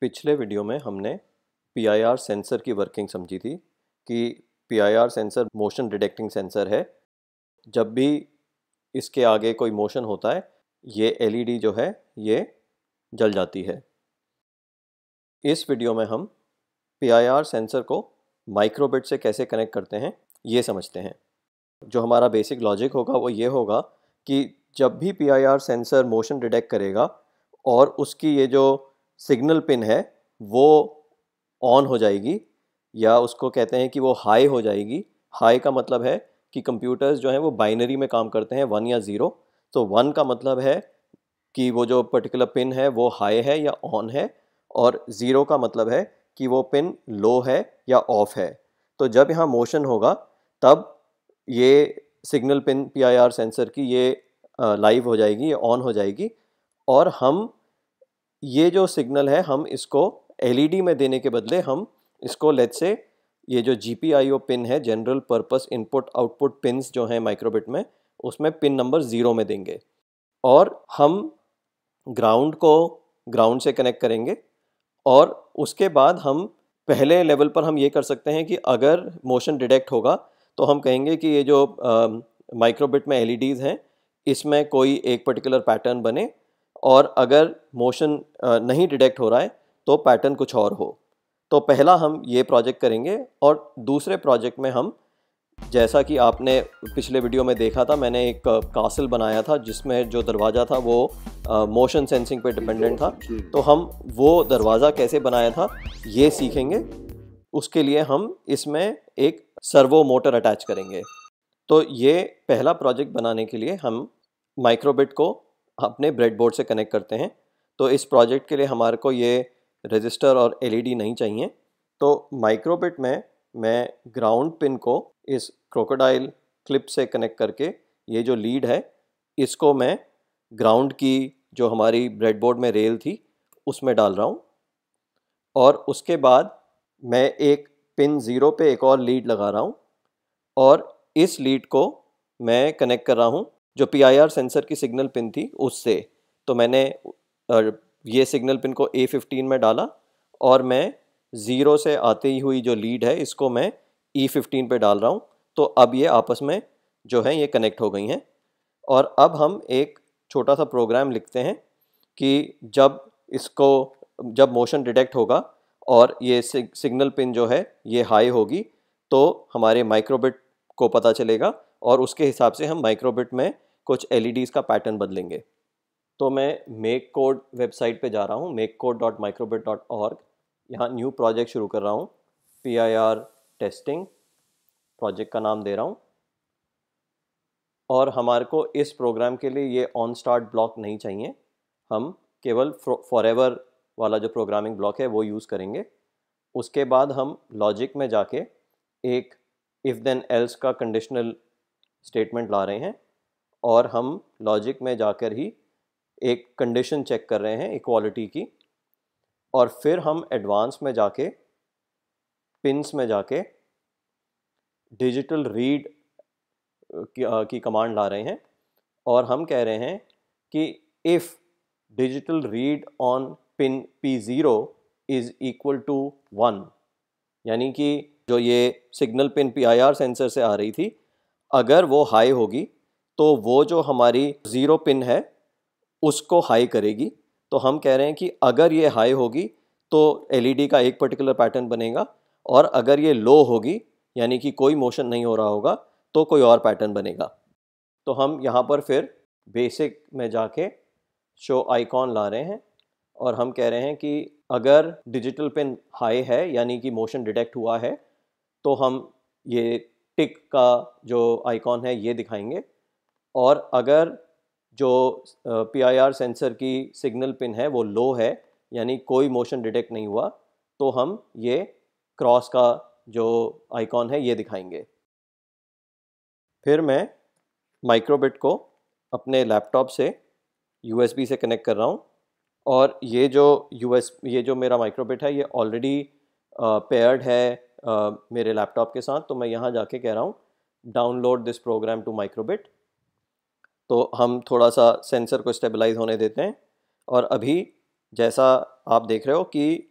पिछले वीडियो में हमने पीआईआर सेंसर की वर्किंग समझी थी कि PIR sensor motion detecting sensor है जब भी इसके आगे कोई मोशन होता है ये एलईडी e जो है ये जल जाती है इस वीडियो में हम पीआईआर सेंसर को माइक्रोबिट से कैसे कनेक्ट करते हैं ये समझते हैं जो हमारा बेसिक लॉजिक होगा वो ये होगा कि जब भी पीआईआर सेंसर मोशन डिटेक्ट करेगा और उसकी ये जो सिग्नल पिन है वो ऑन हो जाएगी या उसको कहते हैं कि वो हाई हो जाएगी हाई का मतलब है कि कंप्यूटर्स जो हैं वो बाइनरी में काम करते हैं वन या ज़ीरो तो वन का मतलब है कि वो जो पर्टिकुलर पिन है वो हाई है या ऑन है और ज़ीरो का मतलब है कि वो पिन लो है या ऑफ है तो जब यहाँ मोशन होगा तब ये सिग्नल पिन पीआईआर सेंसर की ये लाइव हो जाएगी ये ऑन हो जाएगी और हम ये जो सिग्नल है हम इसको एलईडी में देने के बदले हम इसको लेट से ये जो जी पी पिन है general purpose input output pins जो हैं माइक्रोबिट में उसमें पिन नंबर ज़ीरो में देंगे और हम ग्राउंड को ग्राउंड से कनेक्ट करेंगे और उसके बाद हम पहले लेवल पर हम ये कर सकते हैं कि अगर मोशन डिटेक्ट होगा तो हम कहेंगे कि ये जो माइक्रोबिट में एलईडीज़ e हैं इसमें कोई एक पर्टिकुलर पैटर्न बने और अगर मोशन नहीं डिटेक्ट हो रहा है तो पैटर्न कुछ और हो तो पहला हम ये प्रोजेक्ट करेंगे और दूसरे प्रोजेक्ट में हम जैसा कि आपने पिछले वीडियो में देखा था मैंने एक कासल बनाया था जिसमें जो दरवाज़ा था वो मोशन सेंसिंग पे डिपेंडेंट था तो हम वो दरवाज़ा कैसे बनाया था ये सीखेंगे उसके लिए हम इसमें एक सर्वो मोटर अटैच करेंगे तो ये पहला प्रोजेक्ट बनाने के लिए हम माइक्रोबिट को अपने ब्रेड बोर्ड से कनेक्ट करते हैं तो इस प्रोजेक्ट के लिए हमारे को ये रजिस्टर और एलईडी e नहीं चाहिए तो माइक्रोबिट में मैं ग्राउंड पिन को इस क्रोकोडाइल क्लिप से कनेक्ट करके ये जो लीड है इसको मैं ग्राउंड की जो हमारी ब्रेडबोर्ड में रेल थी उसमें डाल रहा हूँ और उसके बाद मैं एक पिन ज़ीरो पे एक और लीड लगा रहा हूँ और इस लीड को मैं कनेक्ट कर रहा हूँ जो पीआईआर सेंसर की सिग्नल पिन थी उससे तो मैंने ये सिग्नल पिन को ए फिफ्टीन में डाला और मैं ज़ीरो से आती हुई जो लीड है इसको मैं ई फिफ्टीन पर डाल रहा हूँ तो अब ये आपस में जो है ये कनेक्ट हो गई हैं और अब हम एक छोटा सा प्रोग्राम लिखते हैं कि जब इसको जब मोशन डिटेक्ट होगा और ये सिग्नल पिन जो है ये हाई होगी तो हमारे माइक्रोबिट को पता चलेगा और उसके हिसाब से हम माइक्रोबिट में कुछ एल e का पैटर्न बदलेंगे तो मैं मेक कोड वेबसाइट पे जा रहा हूँ make code dot microbit dot org यहाँ न्यू प्रोजेक्ट शुरू कर रहा हूँ P I R testing project का नाम दे रहा हूँ और हमारे को इस प्रोग्राम के लिए ये ऑन स्टार्ट ब्लॉक नहीं चाहिए हम केवल फॉर एवर वाला जो प्रोग्रामिंग ब्लॉक है वो यूज़ करेंगे उसके बाद हम लॉजिक में जाके एक इफ़ देन एल्स का कंडीशनल स्टेटमेंट ला रहे हैं और हम लॉजिक में जाकर ही एक कंडीशन चेक कर रहे हैं इक्वालिटी की और फिर हम एडवांस में जाके पिंस में जाके डिजिटल रीड की, कमांड ला रहे हैं और हम कह रहे हैं कि if digital read on pin P zero is equal to one यानी कि जो ये signal pin P I R sensor से आ रही थी अगर वो हाई होगी तो वो जो हमारी ज़ीरो पिन है उसको हाई करेगी तो हम कह रहे हैं कि अगर ये हाई होगी तो एलईडी e का एक पर्टिकुलर पैटर्न बनेगा और अगर ये लो होगी यानी कि कोई मोशन नहीं हो रहा होगा तो कोई और पैटर्न बनेगा तो हम यहाँ पर फिर बेसिक में जाके शो आइकॉन ला रहे हैं और हम कह रहे हैं कि अगर डिजिटल पिन हाई है यानी कि मोशन डिटेक्ट हुआ है तो हम ये टिक का जो आइकॉन है ये दिखाएंगे और अगर जो पीआईआर सेंसर की सिग्नल पिन है वो लो है यानी कोई मोशन डिटेक्ट नहीं हुआ तो हम ये क्रॉस का जो आइकॉन है ये दिखाएंगे फिर मैं माइक्रोबिट को अपने लैपटॉप से यूएसबी से कनेक्ट कर रहा हूँ और ये जो यूएस ये जो मेरा माइक्रोबिट है ये ऑलरेडी पेयर्ड है मेरे लैपटॉप के साथ तो मैं यहाँ जाके कह रहा हूँ download this program to microbit तो हम थोड़ा सा सेंसर को स्टेबलाइज होने देते हैं और अभी जैसा आप देख रहे हो कि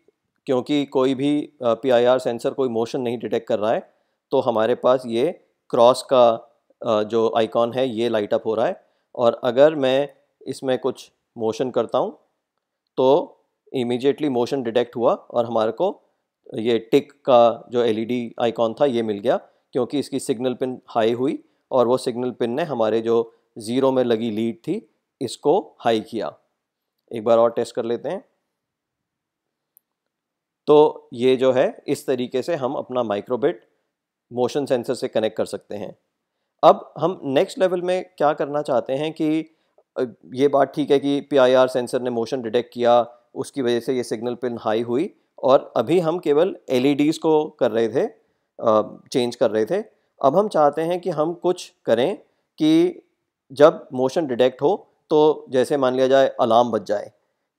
क्योंकि कोई भी पीआईआर सेंसर कोई मोशन नहीं डिटेक्ट कर रहा है तो हमारे पास ये क्रॉस का जो आइकॉन है ये लाइट अप हो रहा है और अगर मैं इसमें कुछ मोशन करता हूँ तो इमीजिएटली मोशन डिटेक्ट हुआ और हमारे को ये टिक का जो एलईडी आइकॉन था ये मिल गया क्योंकि इसकी सिग्नल पिन हाई हुई और वो सिग्नल पिन ने हमारे जो ज़ीरो में लगी लीड थी इसको हाई किया एक बार और टेस्ट कर लेते हैं तो ये जो है इस तरीके से हम अपना माइक्रोबिट मोशन सेंसर से कनेक्ट कर सकते हैं अब हम नेक्स्ट लेवल में क्या करना चाहते हैं कि ये बात ठीक है कि पीआईआर सेंसर ने मोशन डिटेक्ट किया उसकी वजह से ये सिग्नल पिन हाई हुई और अभी हम केवल एल e को कर रहे थे चेंज कर रहे थे अब हम चाहते हैं कि हम कुछ करें कि जब मोशन डिटेक्ट हो तो जैसे मान लिया जाए अलार्म बज जाए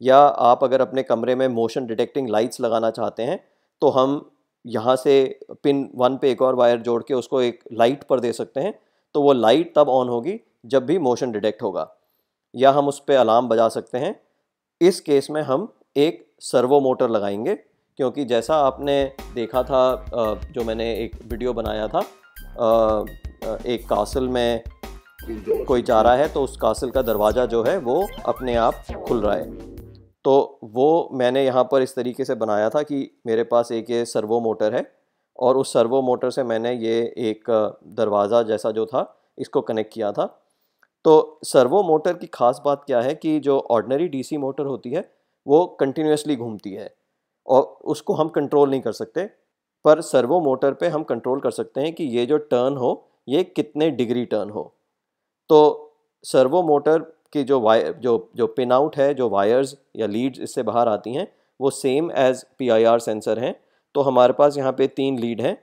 या आप अगर अपने कमरे में मोशन डिटेक्टिंग लाइट्स लगाना चाहते हैं तो हम यहाँ से पिन वन पे एक और वायर जोड़ के उसको एक लाइट पर दे सकते हैं तो वो लाइट तब ऑन होगी जब भी मोशन डिटेक्ट होगा या हम उस पर अलार्म बजा सकते हैं इस केस में हम एक सर्वो मोटर लगाएंगे क्योंकि जैसा आपने देखा था जो मैंने एक वीडियो बनाया था एक कासल में कोई जा रहा है तो उस कासल का दरवाज़ा जो है वो अपने आप खुल रहा है तो वो मैंने यहाँ पर इस तरीके से बनाया था कि मेरे पास एक ये सर्वो मोटर है और उस सर्वो मोटर से मैंने ये एक दरवाज़ा जैसा जो था इसको कनेक्ट किया था तो सर्वो मोटर की ख़ास बात क्या है कि जो ऑर्डनरी डीसी मोटर होती है वो कंटिन्यूसली घूमती है और उसको हम कंट्रोल नहीं कर सकते पर सर्वो मोटर पे हम कंट्रोल कर सकते हैं कि ये जो टर्न हो ये कितने डिग्री टर्न हो तो सर्वो मोटर की जो वायर जो जो पिन आउट है जो वायर्स या लीड्स इससे बाहर आती हैं वो सेम एज पीआईआर सेंसर हैं तो हमारे पास यहाँ पे तीन लीड हैं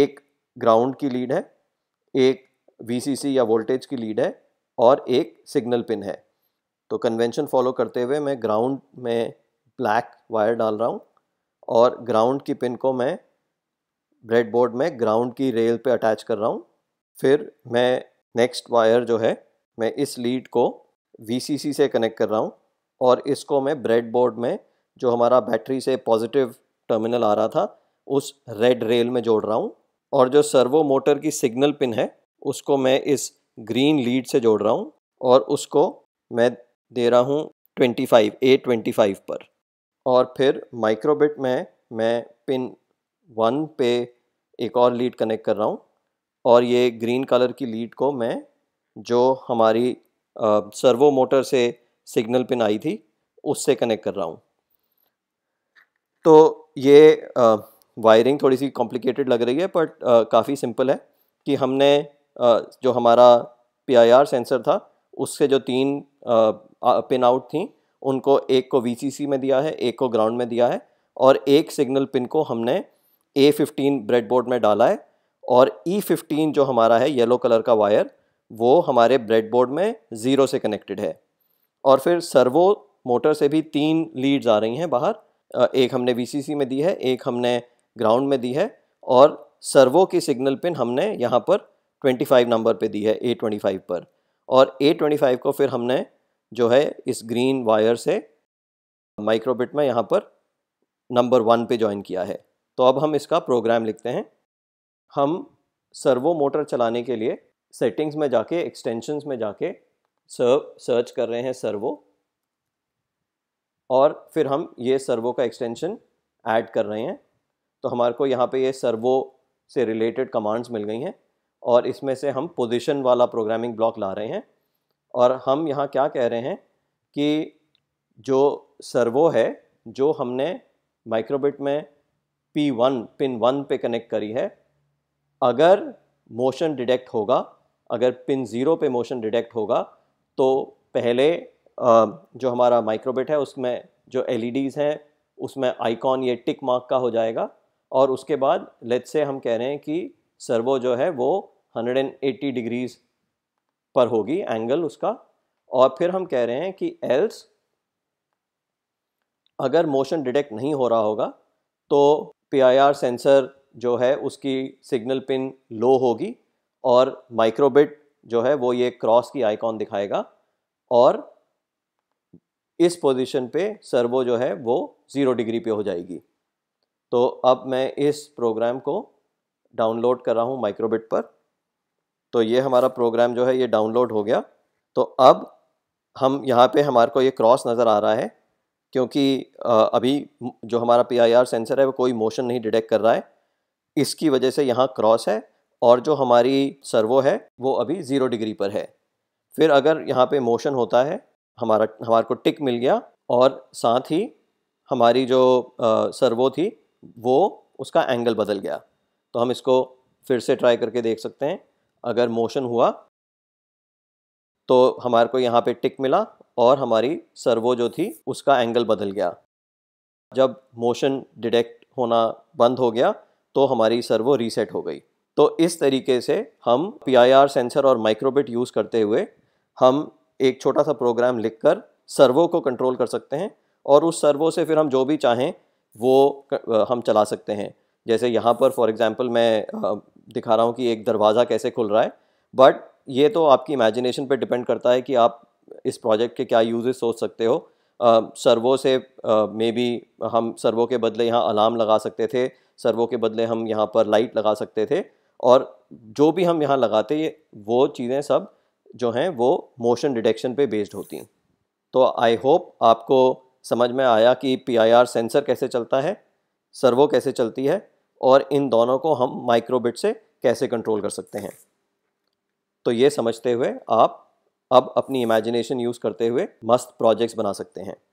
एक ग्राउंड की लीड है एक वीसीसी या वोल्टेज की लीड है और एक सिग्नल पिन है तो कन्वेंशन फॉलो करते हुए मैं ग्राउंड में ब्लैक वायर डाल रहा हूँ और ग्राउंड की पिन को मैं ब्रेड बोर्ड में ग्राउंड की रेल पे अटैच कर रहा हूँ फिर मैं नेक्स्ट वायर जो है मैं इस लीड को वी से कनेक्ट कर रहा हूँ और इसको मैं ब्रेड बोर्ड में जो हमारा बैटरी से पॉजिटिव टर्मिनल आ रहा था उस रेड रेल में जोड़ रहा हूँ और जो सर्वो मोटर की सिग्नल पिन है उसको मैं इस ग्रीन लीड से जोड़ रहा हूँ और उसको मैं दे रहा हूँ ट्वेंटी फाइव ए ट्वेंटी फाइव पर और फिर माइक्रोबिट में मैं पिन वन पे एक और लीड कनेक्ट कर रहा हूँ और ये ग्रीन कलर की लीड को मैं जो हमारी सर्वो मोटर से सिग्नल पिन आई थी उससे कनेक्ट कर रहा हूँ तो ये आ, वायरिंग थोड़ी सी कॉम्प्लिकेटेड लग रही है बट काफ़ी सिंपल है कि हमने आ, जो हमारा पीआईआर सेंसर था उससे जो तीन पिन आउट थी उनको एक को वी में दिया है एक को ग्राउंड में दिया है और एक सिग्नल पिन को हमने ए फिफ्टीन ब्रेडबोर्ड में डाला है और ई e फिफ्टीन जो हमारा है येलो कलर का वायर वो हमारे ब्रेडबोर्ड में ज़ीरो से कनेक्टेड है और फिर सर्वो मोटर से भी तीन लीड्स आ रही हैं बाहर एक हमने वीसीसी में दी है एक हमने ग्राउंड में दी है और सर्वो की सिग्नल पिन हमने यहाँ पर 25 नंबर पे दी है फाइव पर और फाइव को फिर हमने जो है इस ग्रीन वायर से माइक्रोबिट में यहाँ पर नंबर वन पे ज्वाइन किया है तो अब हम इसका प्रोग्राम लिखते हैं हम सर्वो मोटर चलाने के लिए सेटिंग्स में जाके एक्सटेंशंस में जाके सर्व सर्च कर रहे हैं सर्वो और फिर हम ये सर्वो का एक्सटेंशन ऐड कर रहे हैं तो हमारे को यहाँ पे ये सर्वो से रिलेटेड कमांड्स मिल गई हैं और इसमें से हम पोजीशन वाला प्रोग्रामिंग ब्लॉक ला रहे हैं और हम यहाँ क्या कह रहे हैं कि जो सर्वो है जो हमने माइक्रोबिट में P1 पिन वन पे कनेक्ट करी है अगर मोशन डिटेक्ट होगा अगर पिन ज़ीरो पे मोशन डिटेक्ट होगा तो पहले जो हमारा माइक्रोबिट है उसमें जो एल e हैं उसमें आइकॉन ये टिक मार्क का हो जाएगा और उसके बाद लेट से हम कह रहे हैं कि सर्वो जो है वो 180 डिग्रीज़ पर होगी एंगल उसका और फिर हम कह रहे हैं कि एल्स अगर मोशन डिटेक्ट नहीं हो रहा होगा तो पीआईआर सेंसर जो है उसकी सिग्नल पिन लो होगी और माइक्रोबिट जो है वो ये क्रॉस की आइकॉन दिखाएगा और इस पोजीशन पे सर्वो जो है वो ज़ीरो डिग्री पे हो जाएगी तो अब मैं इस प्रोग्राम को डाउनलोड कर रहा हूँ माइक्रोबिट पर तो ये हमारा प्रोग्राम जो है ये डाउनलोड हो गया तो अब हम यहाँ पे हमारे को ये क्रॉस नज़र आ रहा है क्योंकि अभी जो हमारा पीआईआर सेंसर है वो कोई मोशन नहीं डिटेक्ट कर रहा है इसकी वजह से यहाँ क्रॉस है और जो हमारी सर्वो है वो अभी ज़ीरो डिग्री पर है फिर अगर यहाँ पे मोशन होता है हमारा हमारे को टिक मिल गया और साथ ही हमारी जो सर्वो थी वो उसका एंगल बदल गया तो हम इसको फिर से ट्राई करके देख सकते हैं अगर मोशन हुआ तो हमारे को यहाँ पे टिक मिला और हमारी सर्वो जो थी उसका एंगल बदल गया जब मोशन डिटेक्ट होना बंद हो गया तो हमारी सर्वो रीसेट हो गई तो इस तरीके से हम पी सेंसर और माइक्रोबिट यूज़ करते हुए हम एक छोटा सा प्रोग्राम लिखकर सर्वो को कंट्रोल कर सकते हैं और उस सर्वो से फिर हम जो भी चाहें वो हम चला सकते हैं जैसे यहाँ पर फॉर एग्ज़ाम्पल मैं दिखा रहा हूँ कि एक दरवाज़ा कैसे खुल रहा है बट ये तो आपकी इमेजिनेशन पे डिपेंड करता है कि आप इस प्रोजेक्ट के क्या यूजेस सोच सकते हो सर्वो से मे बी हम सर्वो के बदले यहाँ अलार्म लगा सकते थे सर्वो के बदले हम यहाँ पर लाइट लगा सकते थे और जो भी हम यहाँ लगाते वो चीज़ें सब जो हैं वो मोशन डिटेक्शन पे बेस्ड होती हैं तो आई होप आपको समझ में आया कि पी सेंसर कैसे चलता है सर्वो कैसे चलती है और इन दोनों को हम माइक्रोबिट से कैसे कंट्रोल कर सकते हैं तो ये समझते हुए आप अब अपनी इमेजिनेशन यूज़ करते हुए मस्त प्रोजेक्ट्स बना सकते हैं